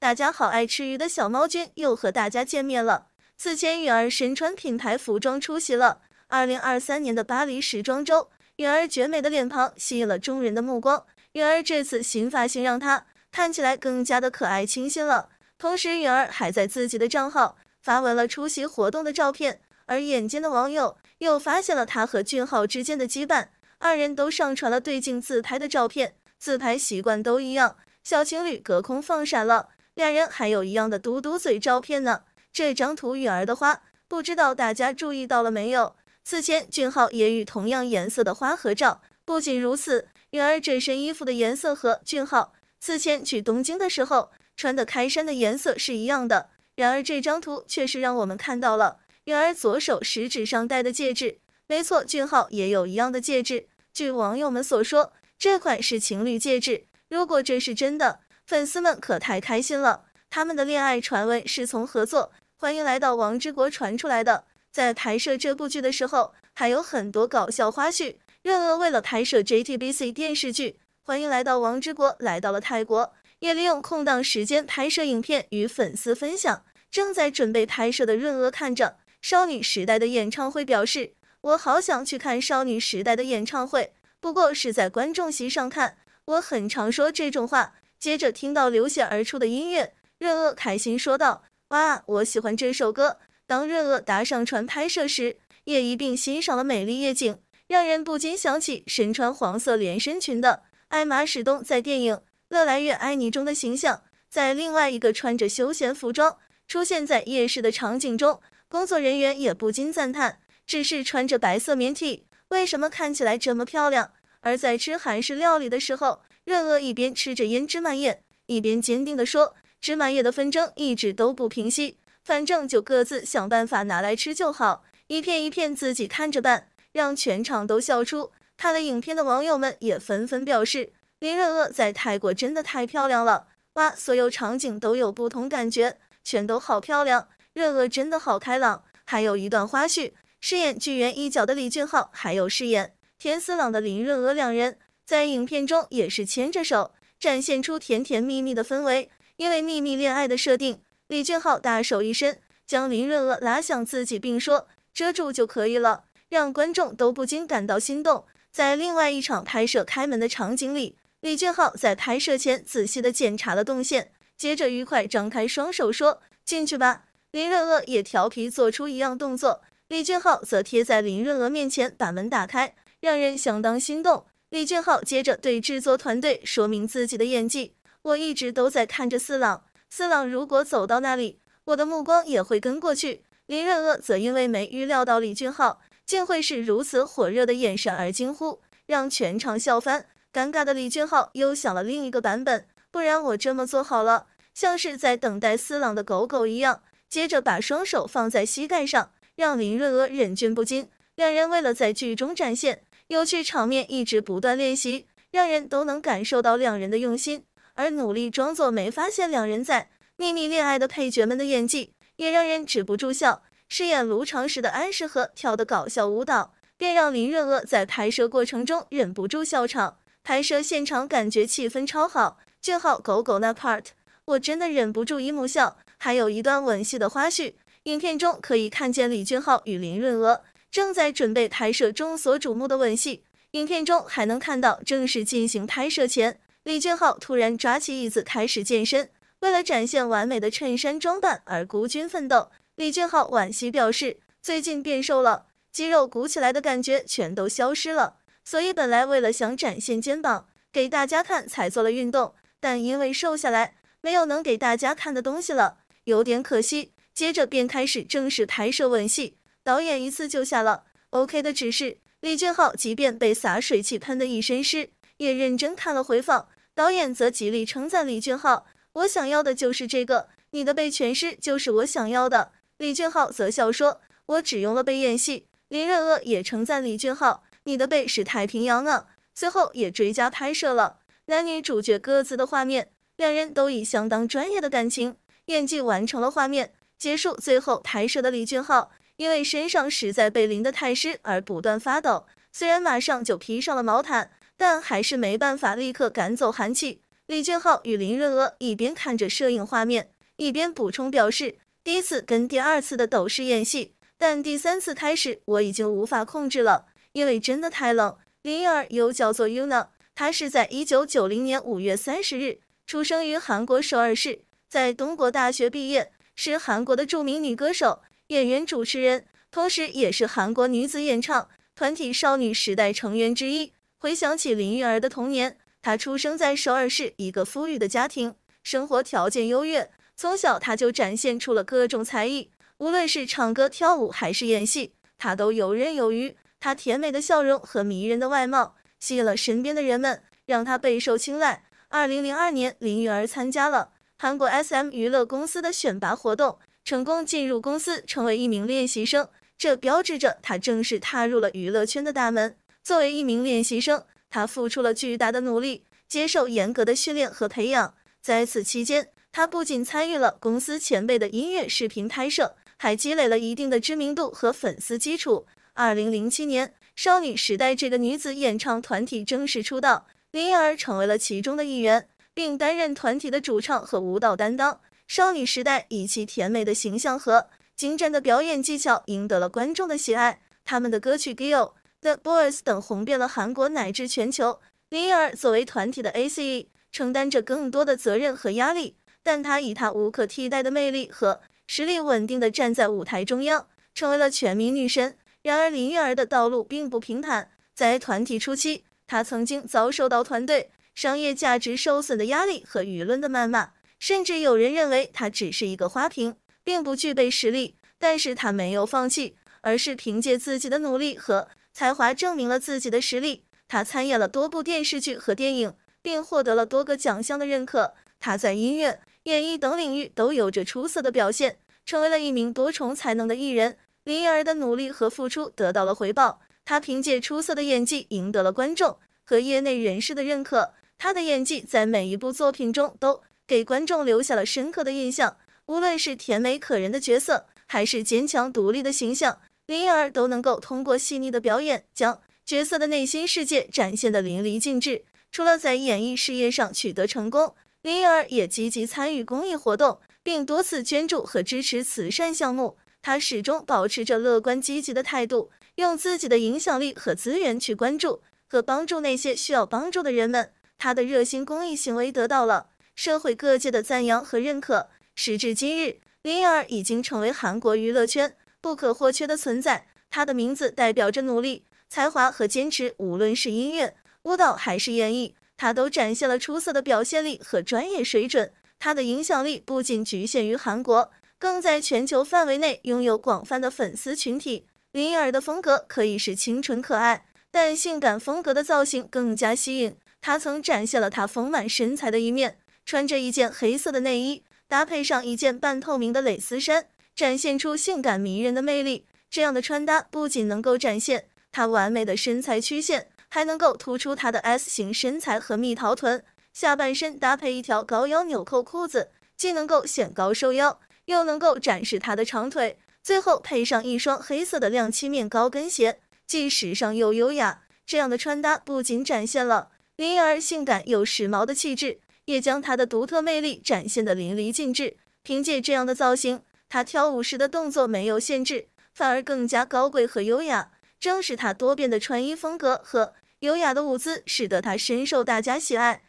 大家好，爱吃鱼的小猫君又和大家见面了。此前，允儿身穿品牌服装出席了二零二三年的巴黎时装周，允儿绝美的脸庞吸引了众人的目光。允儿这次新发型让她看起来更加的可爱清新了。同时，允儿还在自己的账号发文了出席活动的照片，而眼尖的网友又发现了她和俊昊之间的羁绊，二人都上传了对镜自拍的照片，自拍习惯都一样，小情侣隔空放闪了。两人还有一样的嘟嘟嘴照片呢。这张图允儿的花，不知道大家注意到了没有？此前俊浩也与同样颜色的花合照。不仅如此，允儿这身衣服的颜色和俊浩此前去东京的时候穿的开衫的颜色是一样的。然而这张图却是让我们看到了允儿左手食指上戴的戒指。没错，俊浩也有一样的戒指。据网友们所说，这款是情侣戒指。如果这是真的，粉丝们可太开心了，他们的恋爱传闻是从合作《欢迎来到王之国》传出来的。在拍摄这部剧的时候，还有很多搞笑花絮。润娥为了拍摄 JTBC 电视剧《欢迎来到王之国》，来到了泰国，也利用空档时间拍摄影片与粉丝分享。正在准备拍摄的润娥看着少女时代的演唱会，表示：“我好想去看少女时代的演唱会，不过是在观众席上看。”我很常说这种话。接着听到流血而出的音乐，润娥开心说道：“哇，我喜欢这首歌。”当润娥搭上船拍摄时，也一并欣赏了美丽夜景，让人不禁想起身穿黄色连身裙的艾玛史东在电影《乐来越爱你》中的形象。在另外一个穿着休闲服装出现在夜市的场景中，工作人员也不禁赞叹：“只是穿着白色棉 T，为什么看起来这么漂亮？”而在吃韩式料理的时候。任鄂一边吃着腌芝麻叶，一边坚定地说：“芝麻叶的纷争一直都不平息，反正就各自想办法拿来吃就好，一片一片自己看着办。”让全场都笑出。看了影片的网友们也纷纷表示：“林润鄂在泰国真的太漂亮了，哇，所有场景都有不同感觉，全都好漂亮。任鄂真的好开朗。”还有一段花絮，饰演巨猿一角的李俊昊，还有饰演田四郎的林润娥两人。在影片中也是牵着手，展现出甜甜蜜蜜的氛围。因为秘密恋爱的设定，李俊昊大手一伸，将林润娥拉向自己，并说遮住就可以了，让观众都不禁感到心动。在另外一场拍摄开门的场景里，李俊昊在拍摄前仔细的检查了动线，接着愉快张开双手说进去吧。林润娥也调皮做出一样动作，李俊昊则贴在林润娥面前把门打开，让人相当心动。李俊昊接着对制作团队说明自己的演技：“我一直都在看着四郎，四郎如果走到那里，我的目光也会跟过去。”林润娥则因为没预料到李俊昊竟会是如此火热的眼神而惊呼，让全场笑翻。尴尬的李俊昊又想了另一个版本，不然我这么做好了，像是在等待四郎的狗狗一样，接着把双手放在膝盖上，让林润娥忍俊不禁。两人为了在剧中展现。有趣场面一直不断练习，让人都能感受到两人的用心，而努力装作没发现两人在秘密恋爱的配角们的演技也让人止不住笑。饰演卢长时的安石和跳的搞笑舞蹈，便让林润娥在拍摄过程中忍不住笑场。拍摄现场感觉气氛超好。俊浩狗狗那 part，我真的忍不住一目笑。还有一段吻戏的花絮，影片中可以看见李俊浩与林润娥。正在准备拍摄众所瞩目的吻戏，影片中还能看到正式进行拍摄前，李俊昊突然抓起椅子开始健身，为了展现完美的衬衫装扮而孤军奋斗。李俊昊惋惜表示，最近变瘦了，肌肉鼓起来的感觉全都消失了，所以本来为了想展现肩膀给大家看才做了运动，但因为瘦下来没有能给大家看的东西了，有点可惜。接着便开始正式拍摄吻戏。导演一次就下了 OK 的指示，李俊昊即便被洒水器喷得一身湿，也认真看了回放。导演则极力称赞李俊昊：“我想要的就是这个，你的背全湿就是我想要的。”李俊昊则笑说：“我只用了背演戏。”林瑞儿也称赞李俊昊：“你的背是太平洋呢。”最后也追加拍摄了男女主角各自的画面，两人都以相当专业的感情演技完成了画面结束。最后拍摄的李俊昊。因为身上实在被淋得太湿而不断发抖，虽然马上就披上了毛毯，但还是没办法立刻赶走寒气。李俊浩与林润娥一边看着摄影画面，一边补充表示：“第一次跟第二次的斗士演戏，但第三次开始我已经无法控制了，因为真的太冷。”林英儿又叫做 Yuna，她是在一九九零年五月三十日出生于韩国首尔市，在东国大学毕业，是韩国的著名女歌手。演员、主持人，同时也是韩国女子演唱团体少女时代成员之一。回想起林允儿的童年，她出生在首尔市一个富裕的家庭，生活条件优越。从小，她就展现出了各种才艺，无论是唱歌、跳舞还是演戏，她都游刃有余。她甜美的笑容和迷人的外貌吸引了身边的人们，让她备受青睐。二零零二年，林允儿参加了韩国 S.M 娱乐公司的选拔活动。成功进入公司，成为一名练习生，这标志着他正式踏入了娱乐圈的大门。作为一名练习生，他付出了巨大的努力，接受严格的训练和培养。在此期间，他不仅参与了公司前辈的音乐视频拍摄，还积累了一定的知名度和粉丝基础。二零零七年，少女时代这个女子演唱团体正式出道，林允儿成为了其中的一员，并担任团体的主唱和舞蹈担当。少女时代以其甜美的形象和精湛的表演技巧赢得了观众的喜爱，他们的歌曲《g i l The Boys》等红遍了韩国乃至全球。林允儿作为团体的 ACE，承担着更多的责任和压力，但她以她无可替代的魅力和实力，稳定的站在舞台中央，成为了全民女神。然而，林允儿的道路并不平坦，在团体初期，她曾经遭受到团队商业价值受损的压力和舆论的谩骂。甚至有人认为他只是一个花瓶，并不具备实力。但是他没有放弃，而是凭借自己的努力和才华证明了自己的实力。他参演了多部电视剧和电影，并获得了多个奖项的认可。他在音乐、演艺等领域都有着出色的表现，成为了一名多重才能的艺人。林依儿的努力和付出得到了回报。他凭借出色的演技赢得了观众和业内人士的认可。他的演技在每一部作品中都。给观众留下了深刻的印象。无论是甜美可人的角色，还是坚强独立的形象，林依儿都能够通过细腻的表演，将角色的内心世界展现得淋漓尽致。除了在演艺事业上取得成功，林依儿也积极参与公益活动，并多次捐助和支持慈善项目。她始终保持着乐观积极的态度，用自己的影响力和资源去关注和帮助那些需要帮助的人们。她的热心公益行为得到了。社会各界的赞扬和认可。时至今日，林允儿已经成为韩国娱乐圈不可或缺的存在。她的名字代表着努力、才华和坚持。无论是音乐、舞蹈还是演艺，她都展现了出色的表现力和专业水准。她的影响力不仅局限于韩国，更在全球范围内拥有广泛的粉丝群体。林允儿的风格可以是清纯可爱，但性感风格的造型更加吸引。她曾展现了她丰满身材的一面。穿着一件黑色的内衣，搭配上一件半透明的蕾丝衫，展现出性感迷人的魅力。这样的穿搭不仅能够展现她完美的身材曲线，还能够突出她的 S 型身材和蜜桃臀。下半身搭配一条高腰纽扣裤子，既能够显高收腰，又能够展示她的长腿。最后配上一双黑色的亮漆面高跟鞋，既时尚又优雅。这样的穿搭不仅展现了林依儿性感又时髦的气质。也将她的独特魅力展现得淋漓尽致。凭借这样的造型，她跳舞时的动作没有限制，反而更加高贵和优雅。正是她多变的穿衣风格和优雅的舞姿，使得她深受大家喜爱。